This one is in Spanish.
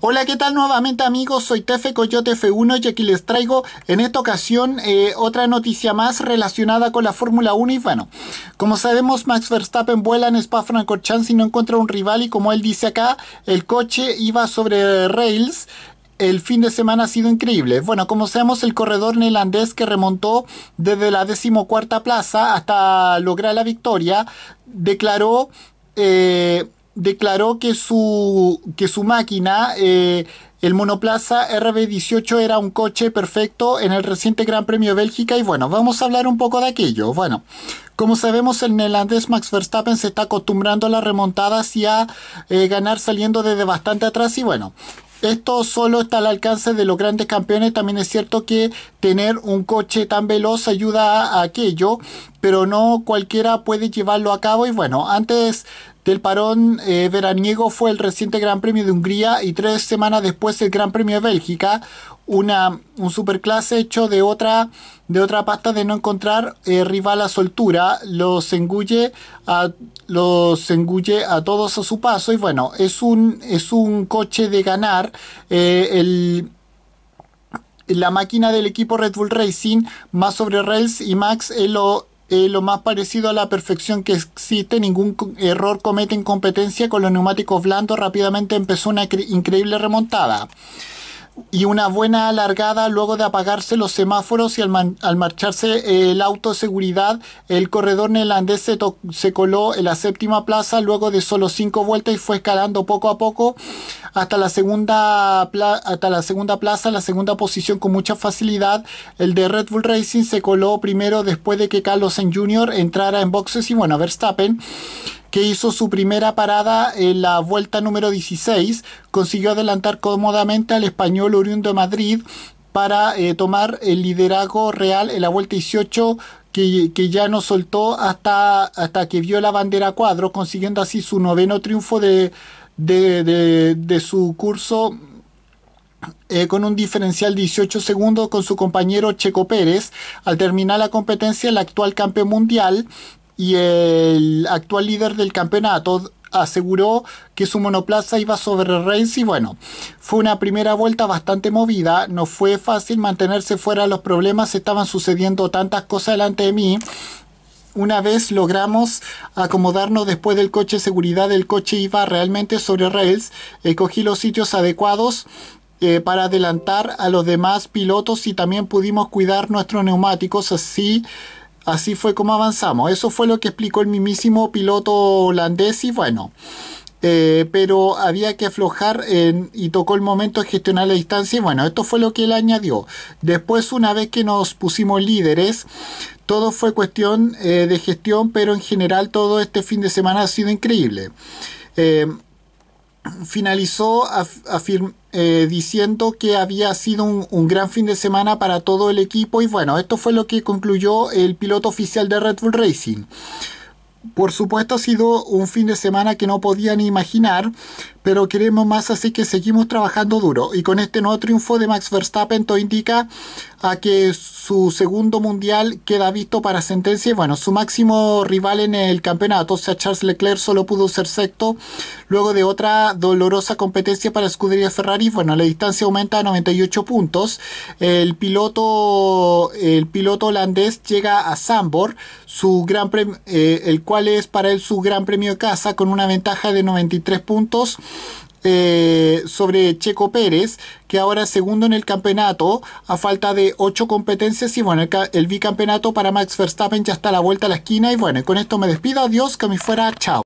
Hola, ¿qué tal nuevamente amigos? Soy Tefe Coyote F1 y aquí les traigo en esta ocasión eh, otra noticia más relacionada con la Fórmula 1 y bueno, como sabemos Max Verstappen vuela en Spa-Francorchamps y no encuentra un rival y como él dice acá, el coche iba sobre rails el fin de semana ha sido increíble. Bueno, como sabemos, el corredor neerlandés que remontó desde la decimocuarta plaza hasta lograr la victoria, declaró eh, declaró que su, que su máquina, eh, el monoplaza RB18, era un coche perfecto en el reciente Gran Premio de Bélgica. Y bueno, vamos a hablar un poco de aquello. Bueno, como sabemos, el neerlandés Max Verstappen se está acostumbrando a las remontadas y a eh, ganar saliendo desde bastante atrás. Y bueno, esto solo está al alcance de los grandes campeones. También es cierto que tener un coche tan veloz ayuda a, aquello, pero no cualquiera puede llevarlo a cabo. Y bueno, antes del parón eh, veraniego fue el reciente Gran Premio de Hungría y tres semanas después el Gran Premio de Bélgica, una, un superclase hecho de otra, de otra pasta de no encontrar eh, rival a soltura, los engulle a, los engulle a todos a su paso y bueno, es un, es un coche de ganar. Eh, la máquina del equipo Red Bull Racing, más sobre Rails y Max, es lo eh, lo más parecido a la perfección que existe, ningún error comete en competencia con los neumáticos blandos, rápidamente empezó una increíble remontada y una buena alargada luego de apagarse los semáforos y al, marcharse eh, el auto seguridad, el corredor neerlandés se, coló en la séptima plaza luego de solo cinco vueltas y fue escalando poco a poco hasta la segunda, hasta la segunda plaza, la segunda posición con mucha facilidad. El de Red Bull Racing se coló primero después de que Carlos Jr. entrara en boxes y bueno, Verstappen que hizo su primera parada en la vuelta número 16, consiguió adelantar cómodamente al español oriundo de Madrid para eh, tomar el liderazgo real en la vuelta 18 que, ya no soltó hasta, hasta que vio la bandera cuadro, consiguiendo así su noveno triunfo de, su curso eh, con un diferencial 18 segundos con su compañero Checo Pérez. Al terminar la competencia, el actual campeón mundial y el actual líder del campeonato aseguró que su monoplaza iba sobre Rails y bueno, fue una primera vuelta bastante movida, no fue fácil mantenerse fuera, de los problemas estaban sucediendo tantas cosas delante de mí. Una vez logramos acomodarnos después del coche de seguridad, el coche iba realmente sobre Rails, eh, cogí los sitios adecuados eh, para adelantar a los demás pilotos y también pudimos cuidar nuestros neumáticos, así Así fue como avanzamos. Eso fue lo que explicó el mismísimo piloto holandés y bueno. Eh, pero había que aflojar y tocó el momento de gestionar la distancia y bueno, esto fue lo que él añadió. Después, una vez que nos pusimos líderes, todo fue cuestión eh, de gestión, pero en general todo este fin de semana ha sido increíble. Eh, finalizó afirmando eh, diciendo que había sido un, un, gran fin de semana para todo el equipo y bueno, esto fue lo que concluyó el piloto oficial de Red Bull Racing por supuesto ha sido un fin de semana que no podían imaginar, pero queremos más así que seguimos trabajando duro. Y con este nuevo triunfo de Max Verstappen todo indica a que su segundo mundial queda visto para sentencia. Y bueno, su máximo rival en el campeonato, o sea, Charles Leclerc solo pudo ser sexto luego de otra dolorosa competencia para escudería Ferrari. Bueno, la distancia aumenta a 98 puntos. El piloto, el piloto holandés llega a Sambor, su gran premio, eh, el cuál es para él su gran premio de casa, con una ventaja de 93 puntos. Eh, sobre Checo Pérez, que ahora es segundo en el campeonato, a falta de 8 competencias. Y bueno, el, bicampeonato para Max Verstappen ya está a la vuelta a la esquina. Y bueno, con esto me despido. Adiós, que me fuera. Chao.